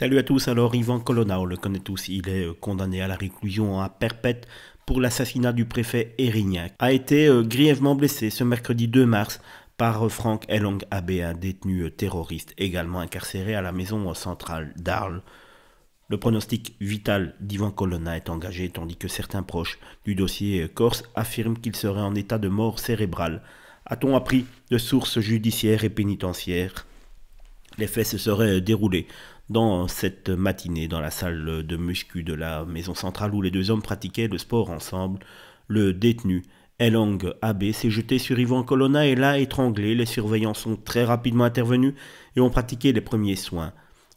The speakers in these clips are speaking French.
Salut à tous, alors Ivan Colonna, on le connaît tous, il est euh, condamné à la réclusion à perpète pour l'assassinat du préfet Erignac, a été euh, grièvement blessé ce mercredi 2 mars par euh, Frank Elong Abbé, un détenu terroriste également incarcéré à la maison centrale d'Arles. Le pronostic vital d'Ivan Colonna est engagé tandis que certains proches du dossier corse affirment qu'il serait en état de mort cérébrale. A-t-on appris de sources judiciaires et pénitentiaires Les faits se seraient déroulés dans cette matinée dans la salle de muscu de la maison centrale où les deux hommes pratiquaient le sport ensemble. Le détenu, Elong Abe s'est jeté sur Ivan Colonna et l'a étranglé. Les surveillants sont très rapidement intervenus et ont pratiqué les premiers soins.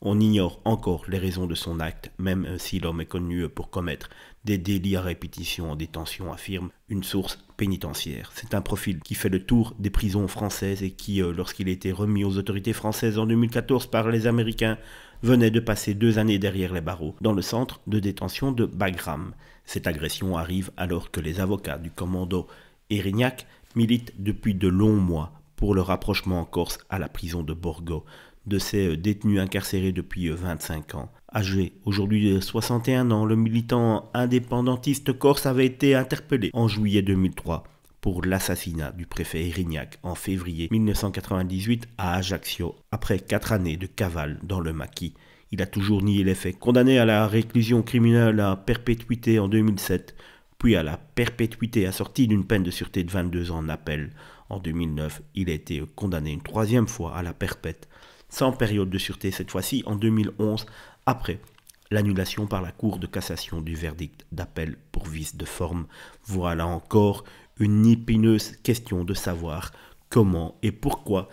On ignore encore les raisons de son acte, même si l'homme est connu pour commettre des délits à répétition en détention, affirme une source pénitentiaire. C'est un profil qui fait le tour des prisons françaises et qui, euh, lorsqu'il a été remis aux autorités françaises en 2014 par les Américains, venait de passer deux années derrière les barreaux, dans le centre de détention de Bagram. Cette agression arrive alors que les avocats du commando Erignac militent depuis de longs mois pour le rapprochement en Corse à la prison de Borgo de ces euh, détenus incarcérés depuis 25 euh, ans. Âgé aujourd'hui de euh, 61 ans, le militant indépendantiste corse avait été interpellé en juillet 2003 pour l'assassinat du préfet Erignac en février 1998 à Ajaccio, après quatre années de cavale dans le maquis. Il a toujours nié les faits. Condamné à la réclusion criminelle à perpétuité en 2007, puis à la perpétuité assortie d'une peine de sûreté de 22 ans en appel. En 2009, il a été condamné une troisième fois à la perpète sans période de sûreté cette fois-ci, en 2011, après l'annulation par la Cour de cassation du verdict d'appel pour vice de forme. Voilà encore une épineuse question de savoir comment et pourquoi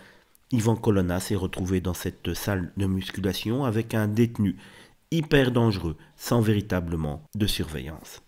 Yvan Colonna s'est retrouvé dans cette salle de musculation avec un détenu hyper dangereux, sans véritablement de surveillance.